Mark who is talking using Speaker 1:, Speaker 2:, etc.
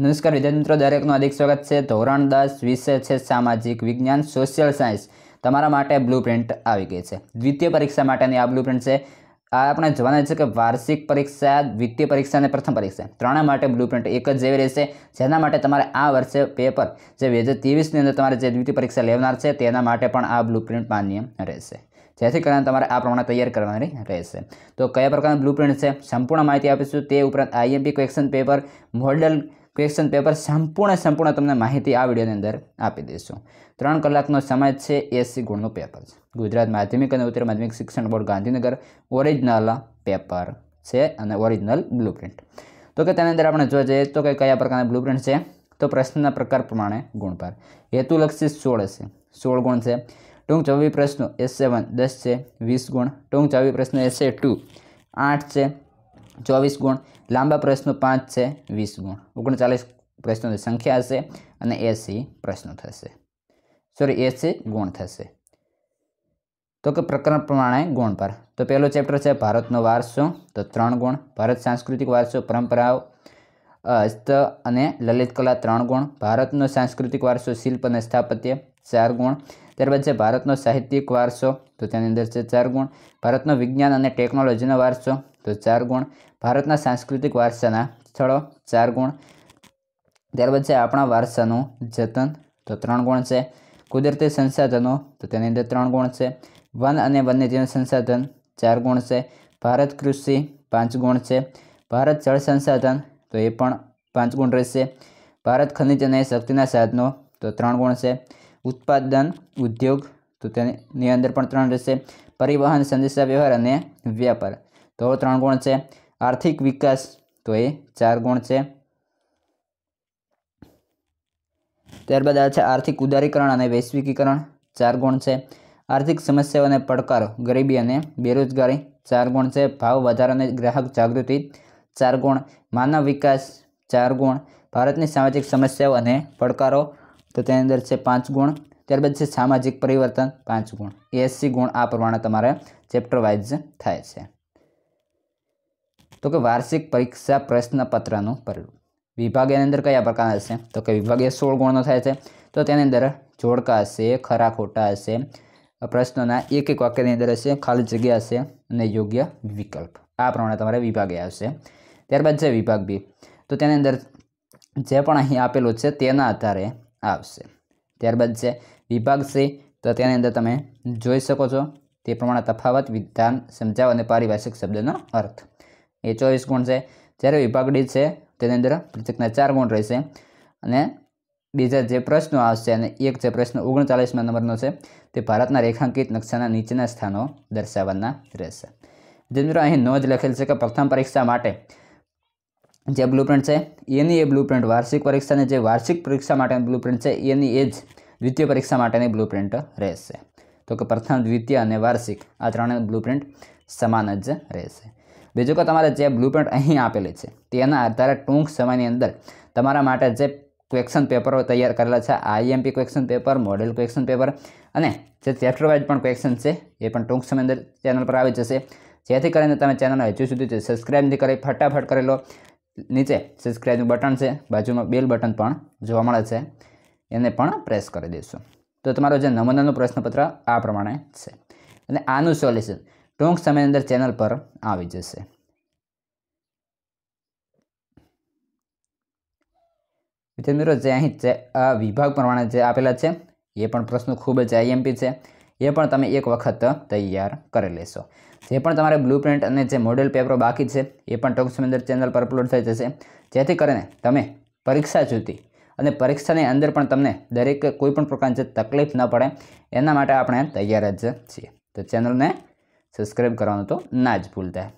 Speaker 1: નમસ્કાર વિદ્યાર્થી મિત્રો દરેકનું અધિક સ્વાગત છે ધોરણ દસ વિષય છે સામાજિક વિજ્ઞાન સોશિયલ સાયન્સ તમારા માટે બ્લુ પ્રિન્ટ આવી ગઈ છે દ્વિતીય પરીક્ષા માટેની આ બ્લુ પ્રિન્ટ છે આ આપણે જોવાના છે કે વાર્ષિક પરીક્ષા દ્વિતીય પરીક્ષા અને પ્રથમ પરીક્ષા ત્રણે માટે બ્લુ પ્રિન્ટ એક જ જેવી રહેશે જેના માટે તમારે આ વર્ષે પેપર જે બે હજાર ત્રેવીસની અંદર તમારે જે દ્વિતીય પરીક્ષા લેવનાર છે તેના માટે પણ આ બ્લુ પ્રિન્ટ માન્ય રહેશે જેથી કરીને તમારે આ પ્રમાણે તૈયાર કરવાની રહેશે તો કયા પ્રકારનું બ્લુ છે સંપૂર્ણ માહિતી આપીશું તે ઉપરાંત IMP question paper model question paper સંપૂર્ણ સંપૂર્ણ તમને માહિતી આ વિડીયોની અંદર આપી દઈશું ત્રણ કલાકનો સમય છે એસી ગુણનું પેપર છે ગુજરાત માધ્યમિક અને ઉત્તર માધ્યમિક શિક્ષણ બોર્ડ ગાંધીનગર ઓરિજિનલ પેપર છે અને ઓરિજિનલ બ્લુપ્રિન્ટ તો કે તેની અંદર આપણે જોવા જઈએ તો કે કયા પ્રકારના બ્લુપ્રિન્ટ છે તો પ્રશ્નના પ્રકાર પ્રમાણે ગુણપાર હેતુલક્ષી સોળ હશે સોળ ગુણ છે ટૂંક જવાબી પ્રશ્નો એસ સેવન દસ છે વીસ ગુણ ટૂંક જવાબી પ્રશ્ન એસે ટુ આઠ છે ચોવીસ ગુણ લાંબા પ્રશ્નો પાંચ છે વીસ ગુણ ઓગણચાલીસ પ્રશ્નોની સંખ્યા હશે અને એસી પ્રશ્નો થશે સોરી એસી ગુણ થશે તો કે પ્રકરણ પ્રમાણે ગુણ પર તો પહેલો ચેપ્ટર છે ભારતનો વારસો તો ત્રણ ગુણ ભારત સાંસ્કૃતિક વારસો પરંપરાઓ હસ્ત અને લલિત કલા ત્રણ ગુણ ભારતનો સાંસ્કૃતિક વારસો શિલ્પ અને સ્થાપત્ય ચાર ગુણ ત્યારબાદ છે ભારતનો સાહિત્યિક વારસો તો તેની અંદર છે ચાર ગુણ ભારતનો વિજ્ઞાન અને ટેકનોલોજીનો વારસો તો ચાર ગુણ ભારતના સાંસ્કૃતિક વારસાના સ્થળો ચાર ગુણ ત્યારબાદ છે આપણા વારસાનું જતન તો ત્રણ ગુણ છે કુદરતી સંસાધનો તો તેની અંદર ત્રણ ગુણ છે વન અને વન્યજીવન સંસાધન ચાર ગુણ છે ભારત કૃષિ પાંચ ગુણ છે ભારત જળ સંસાધન તો એ પણ પાંચ ગુણ રહેશે ભારત ખનિજ અને શક્તિના સાધનો તો ત્રણ ગુણ છે ઉત્પાદન ઉદ્યોગ તો તેની અંદર પણ ત્રણ રહેશે પરિવહન સંદેશાવ્યવહાર અને વ્યાપાર તો ત્રણ ગુણ છે આર્થિક વિકાસ તો એ ચાર ગુણ છે ત્યારબાદ આ છે આર્થિક ઉદારીકરણ અને વૈશ્વિકીકરણ ચાર ગુણ છે આર્થિક સમસ્યાઓ અને પડકારો ગરીબી અને બેરોજગારી ચાર ગુણ છે ભાવ વધારો અને ગ્રાહક જાગૃતિ ચાર ગુણ માનવ વિકાસ ચાર ગુણ ભારતની સામાજિક સમસ્યાઓ અને પડકારો તો તેની અંદર છે પાંચ ગુણ ત્યારબાદ છે સામાજિક પરિવર્તન પાંચ ગુણ એએસસી ગુણ આ પ્રમાણે તમારે ચેપ્ટર વાઇઝ થાય છે તો કે વાર્ષિક પરીક્ષા પ્રશ્નપત્રનું પરિણામ વિભાગ એની અંદર કયા પ્રકારના હશે તો કે વિભાગ એ સોળ ગુણનો થાય છે તો તેની અંદર જોડકા હશે ખરા ખોટા હશે પ્રશ્નોના એક એક વાક્યની અંદર હશે ખાલી જગ્યા હશે અને યોગ્ય વિકલ્પ આ પ્રમાણે તમારે વિભાગે આવશે ત્યારબાદ છે વિભાગ બી તો તેની અંદર જે પણ અહીં આપેલું છે તેના આધારે આવશે ત્યારબાદ છે વિભાગ સી તો તેની અંદર તમે જોઈ શકો છો તે પ્રમાણે તફાવત વિધાન સમજાવ અને પારિભાષિક શબ્દનો અર્થ એ ચોવીસ ગુણ છે જ્યારે વિભાગ ડી છે તેની અંદર પૃથકના ચાર ગુણ રહેશે અને બીજા જે પ્રશ્નો આવશે અને એક જે પ્રશ્ન ઓગણચાલીસમાં નંબરનો છે તે ભારતના રેખાંકિત નકશાના નીચેના સ્થાનો દર્શાવવાના રહેશે મિત્રો અહીં નોંધ લખેલ છે કે પ્રથમ પરીક્ષા માટે જે પ્રિન્ટ છે એની એ પ્રિન્ટ વાર્ષિક પરીક્ષાને જે વાર્ષિક પરીક્ષા માટેની પ્રિન્ટ છે એની એ જ દ્વિતીય પરીક્ષા માટેની બ્લુ પ્રિન્ટ રહેશે તો કે પ્રથમ દ્વિતીય અને વાર્ષિક આ ત્રણેય પ્રિન્ટ સમાન જ રહેશે બીજું કે તમારે જે પ્રિન્ટ અહીં આપેલી છે તેના આધારે ટૂંક સમયની અંદર તમારા માટે જે ક્વેશ્ચન પેપરો તૈયાર કરેલા છે IMP question paper model question paper અને જે ચેપ્ટર વાઇઝ પણ ક્વેશ્ચન છે એ પણ ટૂંક સમય અંદર ચેનલ પર આવી જશે જેથી કરીને તમે ચેનલ હજુ સુધી સબસ્ક્રાઈબ નહીં કરી ફટાફટ કરી લો નીચે સબસ્ક્રાઈબનું બટન છે બાજુમાં બેલ બટન પણ જોવા મળે છે એને પણ પ્રેસ કરી દઈશું તો તમારો જે નમૂનાનું પ્રશ્નપત્ર આ પ્રમાણે છે અને આનું સોલ્યુશન ટૂંક સમયની અંદર ચેનલ પર આવી જશે વિદ્યાર્થી મિત્રો જે અહીં વિભાગ પ્રમાણે જે આપેલા છે એ પણ પ્રશ્નો ખૂબ જ આઈએમપી છે એ પણ તમે એક વખત તૈયાર કરી લેશો જે પણ તમારે પ્રિન્ટ અને જે મોડેલ પેપરો બાકી છે એ પણ ટોક્સની અંદર ચેનલ પર અપલોડ થઈ જશે જેથી કરીને તમે પરીક્ષા જૂતી અને પરીક્ષાની અંદર પણ તમને દરેક કોઈપણ પ્રકારની જે તકલીફ ન પડે એના માટે આપણે તૈયાર જ છીએ તો ચેનલને સબસ્ક્રાઈબ કરવાનું તો ના જ ભૂલતા